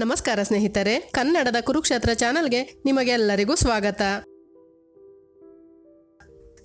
ನಮಸ್ಕಾರ ಸ್ನೇಹಿತರೆ ಕನ್ನಡದ ಕುರುಕ್ಷೇತ್ರ ಚಾನೆಲ್ಗೆ ನಿಮಗೆಲ್ಲರಿಗೂ ಸ್ವಾಗತ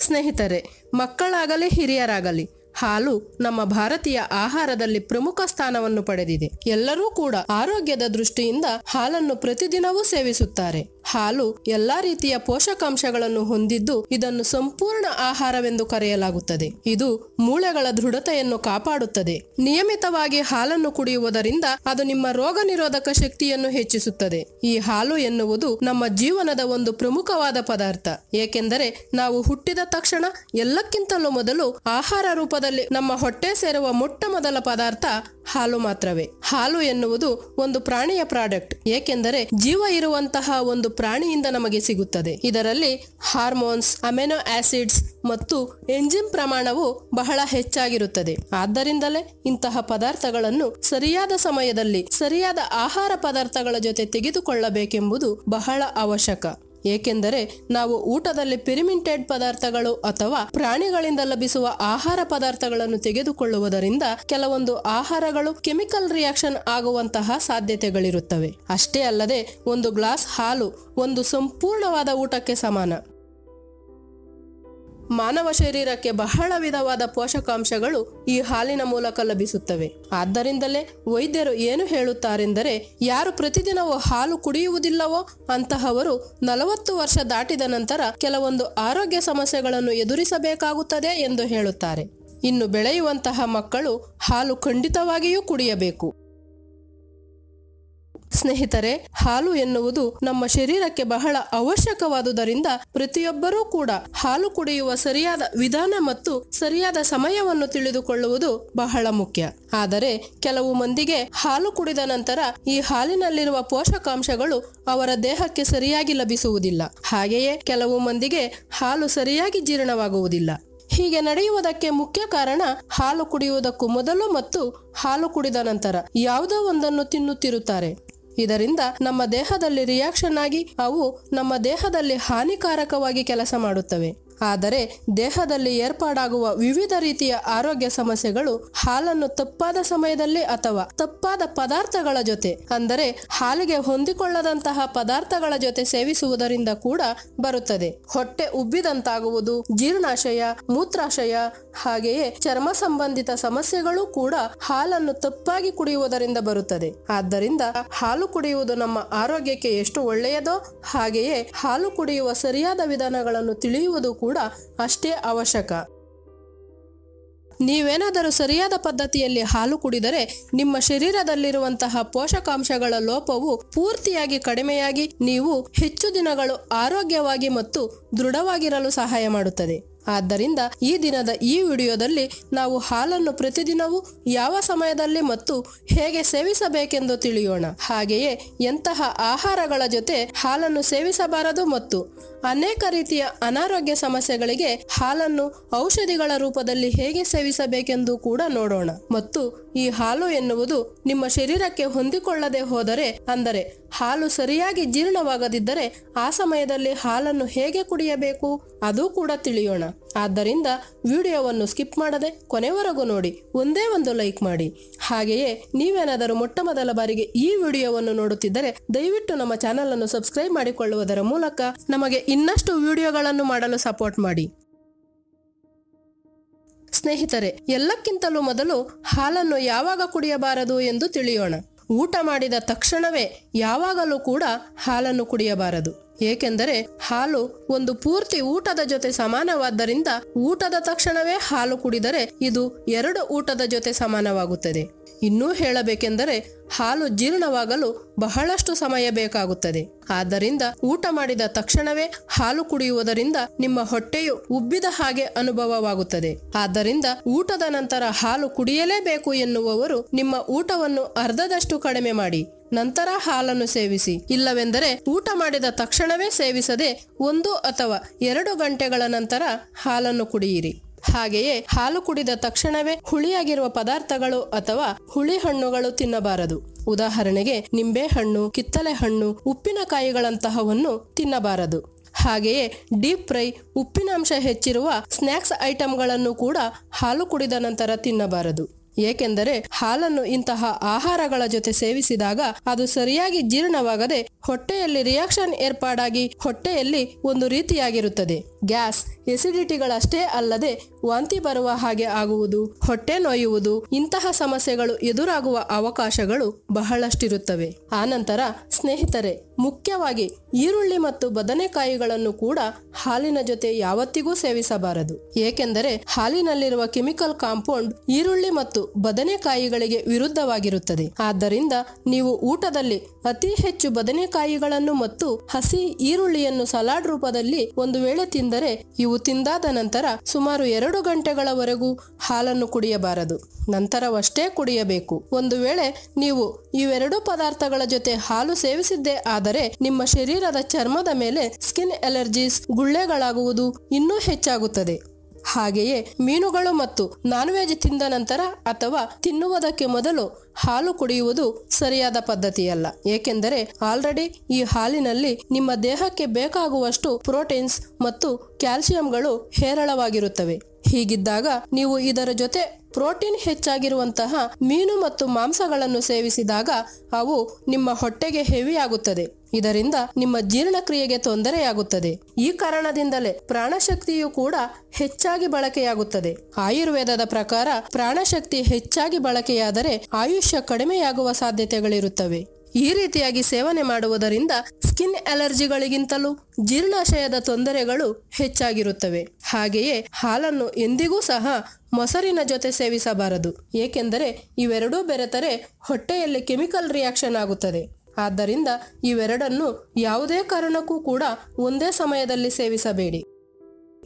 ಸ್ನೇಹಿತರೆ ಮಕ್ಕಳಾಗಲಿ ಹಿರಿಯರಾಗಲಿ ಹಾಲು ನಮ್ಮ ಭಾರತೀಯ ಆಹಾರದಲ್ಲಿ ಪ್ರಮುಖ ಸ್ಥಾನವನ್ನು ಪಡೆದಿದೆ ಎಲ್ಲರೂ ಕೂಡ ಆರೋಗ್ಯದ ದೃಷ್ಟಿಯಿಂದ ಹಾಲನ್ನು ಪ್ರತಿದಿನವೂ ಸೇವಿಸುತ್ತಾರೆ ಹಾಲು ಎಲ್ಲಾ ರೀತಿಯ ಪೋಷಕಾಂಶಗಳನ್ನು ಹೊಂದಿದ್ದು ಇದನ್ನು ಸಂಪೂರ್ಣ ಆಹಾರವೆಂದು ಕರೆಯಲಾಗುತ್ತದೆ ಇದು ಮೂಳೆಗಳ ದೃಢತೆಯನ್ನು ಕಾಪಾಡುತ್ತದೆ ನಿಯಮಿತವಾಗಿ ಹಾಲನ್ನು ಕುಡಿಯುವುದರಿಂದ ಅದು ನಿಮ್ಮ ರೋಗ ನಿರೋಧಕ ಶಕ್ತಿಯನ್ನು ಹೆಚ್ಚಿಸುತ್ತದೆ ಈ ಹಾಲು ಎನ್ನುವುದು ನಮ್ಮ ಜೀವನದ ಒಂದು ಪ್ರಮುಖವಾದ ಪದಾರ್ಥ ಏಕೆಂದರೆ ನಾವು ಹುಟ್ಟಿದ ತಕ್ಷಣ ಎಲ್ಲಕ್ಕಿಂತಲೂ ಮೊದಲು ಆಹಾರ ರೂಪದ ನಮ್ಮ ಹೊಟ್ಟೆ ಸೇರುವ ಮೊಟ್ಟ ಮೊದಲ ಪದಾರ್ಥ ಹಾಲು ಮಾತ್ರವೇ ಹಾಲು ಎನ್ನುವುದು ಒಂದು ಪ್ರಾಣಿಯ ಪ್ರಾಡಕ್ಟ್ ಏಕೆಂದರೆ ಜೀವ ಇರುವಂತಹ ಒಂದು ಪ್ರಾಣಿಯಿಂದ ನಮಗೆ ಸಿಗುತ್ತದೆ ಇದರಲ್ಲಿ ಹಾರ್ಮೋನ್ಸ್ ಅಮೆನೋ ಆಸಿಡ್ಸ್ ಮತ್ತು ಎಂಜಿನ್ ಪ್ರಮಾಣವು ಬಹಳ ಹೆಚ್ಚಾಗಿರುತ್ತದೆ ಆದ್ದರಿಂದಲೇ ಇಂತಹ ಪದಾರ್ಥಗಳನ್ನು ಸರಿಯಾದ ಸಮಯದಲ್ಲಿ ಸರಿಯಾದ ಆಹಾರ ಪದಾರ್ಥಗಳ ಜೊತೆ ತೆಗೆದುಕೊಳ್ಳಬೇಕೆಂಬುದು ಬಹಳ ಅವಶ್ಯಕ ಏಕೆಂದರೆ ನಾವು ಊಟದಲ್ಲಿ ಪಿರಿಮಿಂಟೆಡ್ ಪದಾರ್ಥಗಳು ಅಥವಾ ಪ್ರಾಣಿಗಳಿಂದ ಲಭಿಸುವ ಆಹಾರ ಪದಾರ್ಥಗಳನ್ನು ತೆಗೆದುಕೊಳ್ಳುವುದರಿಂದ ಕೆಲವೊಂದು ಆಹಾರಗಳು ಕೆಮಿಕಲ್ ರಿಯಾಕ್ಷನ್ ಆಗುವಂತಹ ಸಾಧ್ಯತೆಗಳಿರುತ್ತವೆ ಅಷ್ಟೇ ಅಲ್ಲದೆ ಒಂದು ಗ್ಲಾಸ್ ಹಾಲು ಒಂದು ಸಂಪೂರ್ಣವಾದ ಊಟಕ್ಕೆ ಸಮಾನ ಮಾನವ ಶರೀರಕ್ಕೆ ಬಹಳ ವಿಧವಾದ ಪೋಷಕಾಂಶಗಳು ಈ ಹಾಲಿನ ಮೂಲಕ ಲಭಿಸುತ್ತವೆ ಆದ್ದರಿಂದಲೇ ವೈದ್ಯರು ಏನು ಹೇಳುತ್ತಾರೆಂದರೆ ಯಾರು ಪ್ರತಿದಿನವೂ ಹಾಲು ಕುಡಿಯುವುದಿಲ್ಲವೋ ಅಂತಹವರು ನಲವತ್ತು ವರ್ಷ ದಾಟಿದ ನಂತರ ಕೆಲವೊಂದು ಆರೋಗ್ಯ ಸಮಸ್ಯೆಗಳನ್ನು ಎದುರಿಸಬೇಕಾಗುತ್ತದೆ ಎಂದು ಹೇಳುತ್ತಾರೆ ಇನ್ನು ಬೆಳೆಯುವಂತಹ ಮಕ್ಕಳು ಹಾಲು ಖಂಡಿತವಾಗಿಯೂ ಕುಡಿಯಬೇಕು ಸ್ನೇಹಿತರೆ ಹಾಲು ಎನ್ನುವುದು ನಮ್ಮ ಶರೀರಕ್ಕೆ ಬಹಳ ಅವಶ್ಯಕವಾದುದರಿಂದ ಪ್ರತಿಯೊಬ್ಬರೂ ಕೂಡ ಹಾಲು ಕುಡಿಯುವ ಸರಿಯಾದ ವಿಧಾನ ಮತ್ತು ಸರಿಯಾದ ಸಮಯವನ್ನು ತಿಳಿದುಕೊಳ್ಳುವುದು ಬಹಳ ಮುಖ್ಯ ಆದರೆ ಕೆಲವು ಮಂದಿಗೆ ಹಾಲು ಕುಡಿದ ನಂತರ ಈ ಹಾಲಿನಲ್ಲಿರುವ ಪೋಷಕಾಂಶಗಳು ಅವರ ದೇಹಕ್ಕೆ ಸರಿಯಾಗಿ ಲಭಿಸುವುದಿಲ್ಲ ಹಾಗೆಯೇ ಕೆಲವು ಮಂದಿಗೆ ಹಾಲು ಸರಿಯಾಗಿ ಜೀರ್ಣವಾಗುವುದಿಲ್ಲ ಹೀಗೆ ನಡೆಯುವುದಕ್ಕೆ ಮುಖ್ಯ ಕಾರಣ ಹಾಲು ಕುಡಿಯುವುದಕ್ಕೂ ಮೊದಲು ಮತ್ತು ಹಾಲು ಕುಡಿದ ನಂತರ ಯಾವುದೋ ಒಂದನ್ನು ತಿನ್ನುತ್ತಿರುತ್ತಾರೆ ಇದರಿಂದ ನಮ್ಮ ದೇಹದಲ್ಲಿ ರಿಯಾಕ್ಷನ್ ಆಗಿ ಅವು ನಮ್ಮ ದೇಹದಲ್ಲಿ ಹಾನಿಕಾರಕವಾಗಿ ಕೆಲಸ ಮಾಡುತ್ತವೆ ಆದರೆ ದೇಹದಲ್ಲಿ ಏರ್ಪಾಡಾಗುವ ವಿವಿಧ ರೀತಿಯ ಆರೋಗ್ಯ ಸಮಸ್ಯೆಗಳು ಹಾಲನ್ನು ತಪ್ಪಾದ ಸಮಯದಲ್ಲಿ ಅಥವಾ ತಪ್ಪಾದ ಪದಾರ್ಥಗಳ ಜೊತೆ ಅಂದರೆ ಹಾಲಿಗೆ ಹೊಂದಿಕೊಳ್ಳದಂತಹ ಪದಾರ್ಥಗಳ ಜೊತೆ ಸೇವಿಸುವುದರಿಂದ ಕೂಡ ಬರುತ್ತದೆ ಹೊಟ್ಟೆ ಉಬ್ಬಿದಂತಾಗುವುದು ಜೀರ್ಣಾಶಯ ಮೂತ್ರಾಶಯ ಹಾಗೆಯೇ ಚರ್ಮ ಸಂಬಂಧಿತ ಸಮಸ್ಯೆಗಳು ಕೂಡ ಹಾಲನ್ನು ತಪ್ಪಾಗಿ ಕುಡಿಯುವುದರಿಂದ ಬರುತ್ತದೆ ಆದ್ದರಿಂದ ಹಾಲು ಕುಡಿಯುವುದು ನಮ್ಮ ಆರೋಗ್ಯಕ್ಕೆ ಎಷ್ಟು ಒಳ್ಳೆಯದೋ ಹಾಗೆಯೇ ಹಾಲು ಕುಡಿಯುವ ಸರಿಯಾದ ವಿಧಾನಗಳನ್ನು ತಿಳಿಯುವುದು ಕೂಡ ಅಷ್ಟೇ ಅವಶ್ಯಕ ನೀವೇನಾದರೂ ಸರಿಯಾದ ಪದ್ಧತಿಯಲ್ಲಿ ಹಾಲು ಕುಡಿದರೆ ನಿಮ್ಮ ಶರೀರದಲ್ಲಿರುವಂತಹ ಪೋಷಕಾಂಶಗಳ ಲೋಪವು ಪೂರ್ತಿಯಾಗಿ ಕಡಿಮೆಯಾಗಿ ನೀವು ಹೆಚ್ಚು ದಿನಗಳು ಆರೋಗ್ಯವಾಗಿ ಮತ್ತು ದೃಢವಾಗಿರಲು ಸಹಾಯ ಮಾಡುತ್ತದೆ ಆದ್ದರಿಂದ ಈ ದಿನದ ಈ ವಿಡಿಯೋದಲ್ಲಿ ನಾವು ಹಾಲನ್ನು ಪ್ರತಿದಿನವೂ ಯಾವ ಸಮಯದಲ್ಲಿ ಮತ್ತು ಹೇಗೆ ಸೇವಿಸಬೇಕೆಂದು ತಿಳಿಯೋಣ ಹಾಗೆಯೇ ಎಂತಹ ಆಹಾರಗಳ ಜೊತೆ ಹಾಲನ್ನು ಸೇವಿಸಬಾರದು ಮತ್ತು ಅನೇಕ ರೀತಿಯ ಅನಾರೋಗ್ಯ ಸಮಸ್ಯೆಗಳಿಗೆ ಹಾಲನ್ನು ಔಷಧಿಗಳ ರೂಪದಲ್ಲಿ ಹೇಗೆ ಸೇವಿಸಬೇಕೆಂದು ಕೂಡ ನೋಡೋಣ ಮತ್ತು ಈ ಹಾಲು ಎನ್ನುವುದು ನಿಮ್ಮ ಶರೀರಕ್ಕೆ ಹೊಂದಿಕೊಳ್ಳದೆ ಹೋದರೆ ಅಂದರೆ ಹಾಲು ಸರಿಯಾಗಿ ಜೀರ್ಣವಾಗದಿದ್ದರೆ ಆ ಸಮಯದಲ್ಲಿ ಹಾಲನ್ನು ಹೇಗೆ ಕುಡಿಯಬೇಕು ಅದು ಕೂಡ ತಿಳಿಯೋಣ ಆದ್ದರಿಂದ ವಿಡಿಯೋವನ್ನು ಸ್ಕಿಪ್ ಮಾಡದೆ ಕೊನೆವರೆಗೂ ನೋಡಿ ಒಂದೇ ಒಂದು ಲೈಕ್ ಮಾಡಿ ಹಾಗೆಯೇ ನೀವೇನಾದರೂ ಮೊಟ್ಟ ಮೊದಲ ಬಾರಿಗೆ ಈ ವಿಡಿಯೋವನ್ನು ನೋಡುತ್ತಿದ್ದರೆ ದಯವಿಟ್ಟು ನಮ್ಮ ಚಾನೆಲ್ ಅನ್ನು ಸಬ್ಸ್ಕ್ರೈಬ್ ಮಾಡಿಕೊಳ್ಳುವುದರ ಮೂಲಕ ನಮಗೆ ಇನ್ನಷ್ಟು ವಿಡಿಯೋಗಳನ್ನು ಮಾಡಲು ಸಪೋರ್ಟ್ ಮಾಡಿ ಸ್ನೇಹಿತರೆ ಎಲ್ಲಕ್ಕಿಂತಲೂ ಮೊದಲು ಹಾಲನ್ನು ಯಾವಾಗ ಕುಡಿಯಬಾರದು ಎಂದು ತಿಳಿಯೋಣ ಊಟ ಮಾಡಿದ ತಕ್ಷಣವೇ ಯಾವಾಗಲೂ ಕೂಡ ಹಾಲನ್ನು ಕುಡಿಯಬಾರದು ಏಕೆಂದರೆ ಹಾಲು ಒಂದು ಪೂರ್ತಿ ಊಟದ ಜೊತೆ ಸಮಾನವಾದ್ದರಿಂದ ಊಟದ ತಕ್ಷಣವೇ ಹಾಲು ಕುಡಿದರೆ ಇದು ಎರಡು ಊಟದ ಜೊತೆ ಸಮಾನವಾಗುತ್ತದೆ ಇನ್ನೂ ಹೇಳಬೇಕೆಂದರೆ ಹಾಲು ಜೀರ್ಣವಾಗಲು ಬಹಳಷ್ಟು ಸಮಯ ಬೇಕಾಗುತ್ತದೆ ಆದ್ದರಿಂದ ಊಟ ಮಾಡಿದ ತಕ್ಷಣವೇ ಹಾಲು ಕುಡಿಯುವುದರಿಂದ ನಿಮ್ಮ ಹೊಟ್ಟೆಯು ಉಬ್ಬಿದ ಹಾಗೆ ಅನುಭವವಾಗುತ್ತದೆ ಆದ್ದರಿಂದ ಊಟದ ನಂತರ ಹಾಲು ಕುಡಿಯಲೇಬೇಕು ಎನ್ನುವವರು ನಿಮ್ಮ ಊಟವನ್ನು ಅರ್ಧದಷ್ಟು ಕಡಿಮೆ ಮಾಡಿ ನಂತರ ಹಾಲನ್ನು ಸೇವಿಸಿ ಇಲ್ಲವೆಂದರೆ ಊಟ ಮಾಡಿದ ತಕ್ಷಣವೇ ಸೇವಿಸದೆ ಒಂದು ಅಥವಾ ಎರಡು ಗಂಟೆಗಳ ನಂತರ ಹಾಲನ್ನು ಕುಡಿಯಿರಿ ಹಾಗೆಯೇ ಹಾಲು ಕುಡಿದ ತಕ್ಷಣವೇ ಹುಳಿಯಾಗಿರುವ ಪದಾರ್ಥಗಳು ಅಥವಾ ಹುಳಿ ಹಣ್ಣುಗಳು ತಿನ್ನಬಾರದು ಉದಾಹರಣೆಗೆ ನಿಂಬೆ ಹಣ್ಣು ಕಿತ್ತಲೆ ಹಣ್ಣು ಉಪ್ಪಿನಕಾಯಿಗಳಂತಹವನ್ನು ತಿನ್ನಬಾರದು ಹಾಗೆಯೇ ಡೀಪ್ ಫ್ರೈ ಉಪ್ಪಿನಾಂಶ ಹೆಚ್ಚಿರುವ ಸ್ನ್ಯಾಕ್ಸ್ ಐಟಂಗಳನ್ನು ಕೂಡ ಹಾಲು ಕುಡಿದ ನಂತರ ತಿನ್ನಬಾರದು ಏಕೆಂದರೆ ಹಾಲನ್ನು ಇಂತಹ ಆಹಾರಗಳ ಜೊತೆ ಸೇವಿಸಿದಾಗ ಅದು ಸರಿಯಾಗಿ ಜೀರ್ಣವಾಗದೆ ಹೊಟ್ಟೆಯಲ್ಲಿ ರಿಯಾಕ್ಷನ್ ಏರ್ಪಾಡಾಗಿ ಹೊಟ್ಟೆಯಲ್ಲಿ ಒಂದು ರೀತಿಯಾಗಿರುತ್ತದೆ ಗ್ಯಾಸ್ ಎಸಿಡಿಟಿಗಳಷ್ಟೇ ಅಲ್ಲದೆ ವಾಂತಿ ಬರುವ ಹಾಗೆ ಆಗುವುದು ಹೊಟ್ಟೆ ನೋಯುವುದು ಇಂತಹ ಸಮಸ್ಯೆಗಳು ಎದುರಾಗುವ ಅವಕಾಶಗಳು ಬಹಳಷ್ಟಿರುತ್ತವೆ ಆನಂತರ ಸ್ನೇಹಿತರೆ ಮುಖ್ಯವಾಗಿ ಈರುಳ್ಳಿ ಮತ್ತು ಬದನೆಕಾಯಿಗಳನ್ನು ಕೂಡ ಹಾಲಿನ ಜೊತೆ ಯಾವತ್ತಿಗೂ ಸೇವಿಸಬಾರದು ಏಕೆಂದರೆ ಹಾಲಿನಲ್ಲಿರುವ ಕೆಮಿಕಲ್ ಕಾಂಪೌಂಡ್ ಈರುಳ್ಳಿ ಮತ್ತು ಬದನೆಕಾಯಿಗಳಿಗೆ ವಿರುದ್ಧವಾಗಿರುತ್ತದೆ ಆದ್ದರಿಂದ ನೀವು ಊಟದಲ್ಲಿ ಅತಿ ಹೆಚ್ಚು ಬದನೆಕಾಯಿ ಕಾಯಿಗಳನ್ನು ಮತ್ತು ಹಸಿ ಈರುಳ್ಳಿಯನ್ನು ಸಲಾಡ್ ರೂಪದಲ್ಲಿ ಒಂದು ವೇಳೆ ತಿಂದರೆ ಇವು ತಿಂದಾದ ನಂತರ ಸುಮಾರು ಎರಡು ಗಂಟೆಗಳವರೆಗೂ ಹಾಲನ್ನು ಕುಡಿಯಬಾರದು ನಂತರವಷ್ಟೇ ಕುಡಿಯಬೇಕು ಒಂದು ವೇಳೆ ನೀವು ಇವೆರಡೂ ಪದಾರ್ಥಗಳ ಜೊತೆ ಹಾಲು ಸೇವಿಸಿದ್ದೇ ಆದರೆ ನಿಮ್ಮ ಶರೀರದ ಚರ್ಮದ ಮೇಲೆ ಸ್ಕಿನ್ ಅಲರ್ಜೀಸ್ ಗುಳ್ಳೆಗಳಾಗುವುದು ಇನ್ನೂ ಹೆಚ್ಚಾಗುತ್ತದೆ ಹಾಗೆಯೇ ಮೀನುಗಳು ಮತ್ತು ನಾನ್ ವೆಜ್ ತಿಂದ ನಂತರ ಅಥವಾ ತಿನ್ನುವುದಕ್ಕೆ ಮೊದಲು ಹಾಲು ಕುಡಿಯುವುದು ಸರಿಯಾದ ಪದ್ಧತಿಯಲ್ಲ ಏಕೆಂದರೆ ಆಲ್ರೆಡಿ ಈ ಹಾಲಿನಲ್ಲಿ ನಿಮ್ಮ ದೇಹಕ್ಕೆ ಬೇಕಾಗುವಷ್ಟು ಪ್ರೋಟೀನ್ಸ್ ಮತ್ತು ಕ್ಯಾಲ್ಸಿಯಂಗಳು ಹೇರಳವಾಗಿರುತ್ತವೆ ಹೀಗಿದ್ದಾಗ ನೀವು ಇದರ ಜೊತೆ ಪ್ರೋಟೀನ್ ಹೆಚ್ಚಾಗಿರುವಂತಹ ಮೀನು ಮತ್ತು ಮಾಂಸಗಳನ್ನು ಸೇವಿಸಿದಾಗ ಅವು ನಿಮ್ಮ ಹೊಟ್ಟೆಗೆ ಹೆವಿಯಾಗುತ್ತದೆ ಇದರಿಂದ ನಿಮ್ಮ ಜೀರ್ಣಕ್ರಿಯೆಗೆ ತೊಂದರೆಯಾಗುತ್ತದೆ ಈ ಕಾರಣದಿಂದಲೇ ಪ್ರಾಣಶಕ್ತಿಯು ಕೂಡ ಹೆಚ್ಚಾಗಿ ಬಳಕೆಯಾಗುತ್ತದೆ ಆಯುರ್ವೇದದ ಪ್ರಕಾರ ಪ್ರಾಣಶಕ್ತಿ ಹೆಚ್ಚಾಗಿ ಬಳಕೆಯಾದರೆ ಆಯುಷ್ಯ ಕಡಿಮೆಯಾಗುವ ಸಾಧ್ಯತೆಗಳಿರುತ್ತವೆ ಈ ರೀತಿಯಾಗಿ ಸೇವನೆ ಮಾಡುವುದರಿಂದ ಸ್ಕಿನ್ ಅಲರ್ಜಿಗಳಿಗಿಂತಲೂ ಜೀರ್ಣಾಶಯದ ತೊಂದರೆಗಳು ಹೆಚ್ಚಾಗಿರುತ್ತವೆ ಹಾಗೆಯೇ ಹಾಲನ್ನು ಎಂದಿಗೂ ಸಹ ಮೊಸರಿನ ಜೊತೆ ಸೇವಿಸಬಾರದು ಏಕೆಂದರೆ ಇವೆರಡೂ ಬೆರೆತರೆ ಹೊಟ್ಟೆಯಲ್ಲಿ ಕೆಮಿಕಲ್ ರಿಯಾಕ್ಷನ್ ಆಗುತ್ತದೆ ಆದ್ದರಿಂದ ಇವೆರಡನ್ನು ಯಾವುದೇ ಕಾರಣಕ್ಕೂ ಕೂಡ ಒಂದೇ ಸಮಯದಲ್ಲಿ ಸೇವಿಸಬೇಡಿ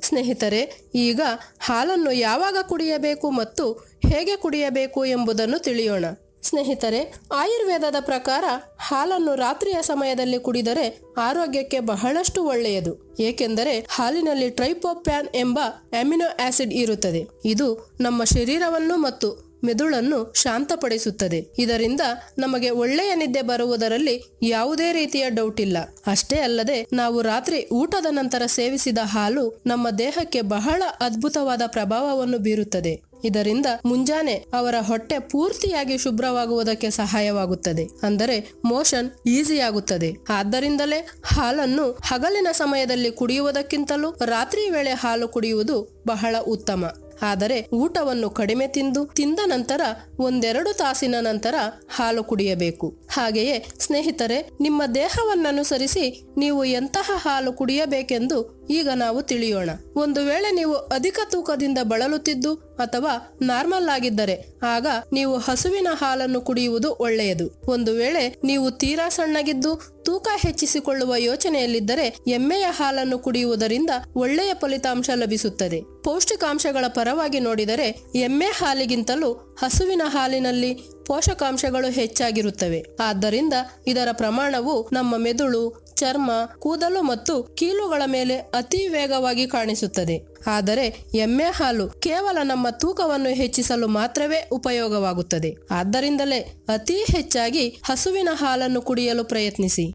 ಸ್ನೇಹಿತರೆ ಈಗ ಹಾಲನ್ನು ಯಾವಾಗ ಕುಡಿಯಬೇಕು ಮತ್ತು ಹೇಗೆ ಕುಡಿಯಬೇಕು ಎಂಬುದನ್ನು ತಿಳಿಯೋಣ ಸ್ನೇಹಿತರೆ ಆಯುರ್ವೇದದ ಪ್ರಕಾರ ಹಾಲನ್ನು ರಾತ್ರಿಯ ಸಮಯದಲ್ಲಿ ಕುಡಿದರೆ ಆರೋಗ್ಯಕ್ಕೆ ಬಹಳಷ್ಟು ಒಳ್ಳೆಯದು ಏಕೆಂದರೆ ಹಾಲಿನಲ್ಲಿ ಟ್ರೈಪೋಪ್ಯಾನ್ ಎಂಬ ಅಮಿನೋ ಆಸಿಡ್ ಇರುತ್ತದೆ ಇದು ನಮ್ಮ ಶರೀರವನ್ನು ಮತ್ತು ಮೆದುಳನ್ನು ಶಾಂತಪಡಿಸುತ್ತದೆ ಇದರಿಂದ ನಮಗೆ ಒಳ್ಳೆಯ ನಿದ್ದೆ ಬರುವುದರಲ್ಲಿ ಯಾವುದೇ ರೀತಿಯ ಡೌಟ್ ಇಲ್ಲ ಅಷ್ಟೇ ಅಲ್ಲದೆ ನಾವು ರಾತ್ರಿ ಊಟದ ನಂತರ ಸೇವಿಸಿದ ಹಾಲು ನಮ್ಮ ದೇಹಕ್ಕೆ ಬಹಳ ಅದ್ಭುತವಾದ ಪ್ರಭಾವವನ್ನು ಬೀರುತ್ತದೆ ಇದರಿಂದ ಮುಂಜಾನೆ ಅವರ ಹೊಟ್ಟೆ ಪೂರ್ತಿಯಾಗಿ ಶುಭ್ರವಾಗುವುದಕ್ಕೆ ಸಹಾಯವಾಗುತ್ತದೆ ಅಂದರೆ ಮೋಷನ್ ಈಸಿಯಾಗುತ್ತದೆ ಆದ್ದರಿಂದಲೇ ಹಾಲನ್ನು ಹಗಲಿನ ಸಮಯದಲ್ಲಿ ಕುಡಿಯುವುದಕ್ಕಿಂತಲೂ ರಾತ್ರಿ ವೇಳೆ ಹಾಲು ಕುಡಿಯುವುದು ಬಹಳ ಉತ್ತಮ ಆದರೆ ಊಟವನ್ನು ಕಡಿಮೆ ತಿಂದು ತಿಂದ ನಂತರ ಒಂದೆರಡು ತಾಸಿನ ನಂತರ ಹಾಲು ಕುಡಿಯಬೇಕು ಹಾಗೆಯೇ ಸ್ನೇಹಿತರೆ ನಿಮ್ಮ ದೇಹವನ್ನನುಸರಿಸಿ ನೀವು ಎಂತಹ ಹಾಲು ಕುಡಿಯಬೇಕೆಂದು ಈಗ ನಾವು ತಿಳಿಯೋಣ ಒಂದು ವೇಳೆ ನೀವು ಅಧಿಕ ತೂಕದಿಂದ ಬಳಲುತ್ತಿದ್ದು ಅಥವಾ ನಾರ್ಮಲ್ ಆಗಿದ್ದರೆ ಆಗ ನೀವು ಹಸುವಿನ ಹಾಲನ್ನು ಕುಡಿಯುವುದು ಒಳ್ಳೆಯದು ಒಂದು ವೇಳೆ ನೀವು ತೀರಾ ಸಣ್ಣಗಿದ್ದು ತೂಕ ಹೆಚ್ಚಿಸಿಕೊಳ್ಳುವ ಯೋಚನೆಯಲ್ಲಿದ್ದರೆ ಎಮ್ಮೆಯ ಹಾಲನ್ನು ಕುಡಿಯುವುದರಿಂದ ಒಳ್ಳೆಯ ಫಲಿತಾಂಶ ಲಭಿಸುತ್ತದೆ ಪೌಷ್ಟಿಕಾಂಶಗಳ ಪರವಾಗಿ ನೋಡಿದರೆ ಎಮ್ಮೆ ಹಾಲಿಗಿಂತಲೂ ಹಸುವಿನ ಹಾಲಿನಲ್ಲಿ ಪೋಷಕಾಂಶಗಳು ಹೆಚ್ಚಾಗಿರುತ್ತವೆ ಆದ್ದರಿಂದ ಇದರ ಪ್ರಮಾಣವು ನಮ್ಮ ಮೆದುಳು ಚರ್ಮ ಕೂದಲು ಮತ್ತು ಕೀಲುಗಳ ಮೇಲೆ ಅತಿ ವೇಗವಾಗಿ ಕಾಣಿಸುತ್ತದೆ ಆದರೆ ಎಮ್ಮೆ ಹಾಲು ಕೇವಲ ನಮ್ಮ ತೂಕವನ್ನು ಹೆಚ್ಚಿಸಲು ಮಾತ್ರವೇ ಉಪಯೋಗವಾಗುತ್ತದೆ ಆದ್ದರಿಂದಲೇ ಅತಿ ಹೆಚ್ಚಾಗಿ ಹಸುವಿನ ಹಾಲನ್ನು ಕುಡಿಯಲು ಪ್ರಯತ್ನಿಸಿ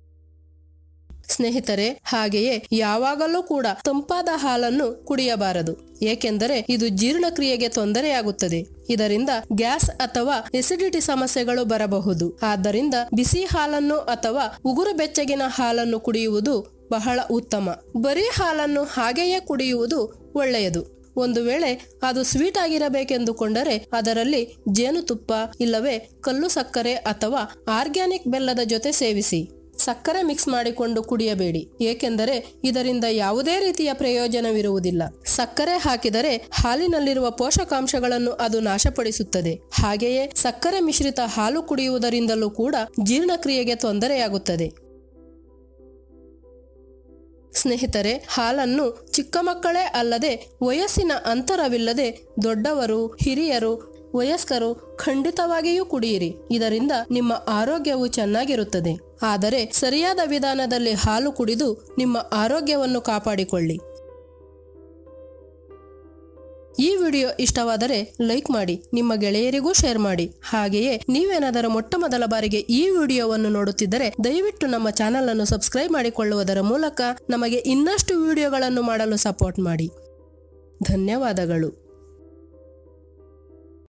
ಸ್ನೇಹಿತರೆ ಹಾಗೆಯೇ ಯಾವಾಗಲೂ ಕೂಡ ತಂಪಾದ ಹಾಲನ್ನು ಕುಡಿಯಬಾರದು ಏಕೆಂದರೆ ಇದು ಜೀರ್ಣಕ್ರಿಯೆಗೆ ತೊಂದರೆಯಾಗುತ್ತದೆ ಇದರಿಂದ ಗ್ಯಾಸ್ ಅಥವಾ ಎಸಿಡಿಟಿ ಸಮಸ್ಯೆಗಳು ಬರಬಹುದು ಆದ್ದರಿಂದ ಬಿಸಿ ಹಾಲನ್ನು ಅಥವಾ ಉಗುರು ಬೆಚ್ಚಗಿನ ಹಾಲನ್ನು ಕುಡಿಯುವುದು ಬಹಳ ಉತ್ತಮ ಬರೀ ಹಾಲನ್ನು ಹಾಗೆಯೇ ಕುಡಿಯುವುದು ಒಳ್ಳೆಯದು ಒಂದು ವೇಳೆ ಅದು ಸ್ವೀಟ್ ಆಗಿರಬೇಕೆಂದುಕೊಂಡರೆ ಅದರಲ್ಲಿ ಜೇನುತುಪ್ಪ ಇಲ್ಲವೇ ಕಲ್ಲು ಸಕ್ಕರೆ ಅಥವಾ ಆರ್ಗ್ಯಾನಿಕ್ ಬೆಲ್ಲದ ಜೊತೆ ಸೇವಿಸಿ ಸಕ್ಕರೆ ಮಿಕ್ಸ್ ಮಾಡಿಕೊಂಡು ಕುಡಿಯಬೇಡಿ ಏಕೆಂದರೆ ಇದರಿಂದ ಯಾವುದೇ ರೀತಿಯ ಪ್ರಯೋಜನವಿರುವುದಿಲ್ಲ ಸಕ್ಕರೆ ಹಾಕಿದರೆ ಹಾಲಿನಲ್ಲಿರುವ ಪೋಷಕಾಂಶಗಳನ್ನು ಅದು ನಾಶಪಡಿಸುತ್ತದೆ ಹಾಗೆಯೇ ಸಕ್ಕರೆ ಮಿಶ್ರಿತ ಹಾಲು ಕುಡಿಯುವುದರಿಂದಲೂ ಕೂಡ ಜೀರ್ಣಕ್ರಿಯೆಗೆ ತೊಂದರೆಯಾಗುತ್ತದೆ ಸ್ನೇಹಿತರೆ ಹಾಲನ್ನು ಚಿಕ್ಕ ಮಕ್ಕಳೇ ಅಲ್ಲದೆ ವಯಸ್ಸಿನ ಅಂತರವಿಲ್ಲದೆ ದೊಡ್ಡವರು ಹಿರಿಯರು ವಯಸ್ಕರು ಖಂಡಿತವಾಗಿಯೂ ಕುಡಿಯಿರಿ ಇದರಿಂದ ನಿಮ್ಮ ಆರೋಗ್ಯವು ಚೆನ್ನಾಗಿರುತ್ತದೆ ಆದರೆ ಸರಿಯಾದ ವಿಧಾನದಲ್ಲಿ ಹಾಲು ಕುಡಿದು ನಿಮ್ಮ ಆರೋಗ್ಯವನ್ನು ಕಾಪಾಡಿಕೊಳ್ಳಿ ಈ ವಿಡಿಯೋ ಇಷ್ಟವಾದರೆ ಲೈಕ್ ಮಾಡಿ ನಿಮ್ಮ ಗೆಳೆಯರಿಗೂ ಶೇರ್ ಮಾಡಿ ಹಾಗೆಯೇ ನೀವೇನಾದರೂ ಮೊಟ್ಟ ಮೊದಲ ಬಾರಿಗೆ ಈ ವಿಡಿಯೋವನ್ನು ನೋಡುತ್ತಿದ್ದರೆ ದಯವಿಟ್ಟು ನಮ್ಮ ಚಾನೆಲ್ ಅನ್ನು ಸಬ್ಸ್ಕ್ರೈಬ್ ಮಾಡಿಕೊಳ್ಳುವುದರ ಮೂಲಕ ನಮಗೆ ಇನ್ನಷ್ಟು ವಿಡಿಯೋಗಳನ್ನು ಮಾಡಲು ಸಪೋರ್ಟ್ ಮಾಡಿ ಧನ್ಯವಾದಗಳು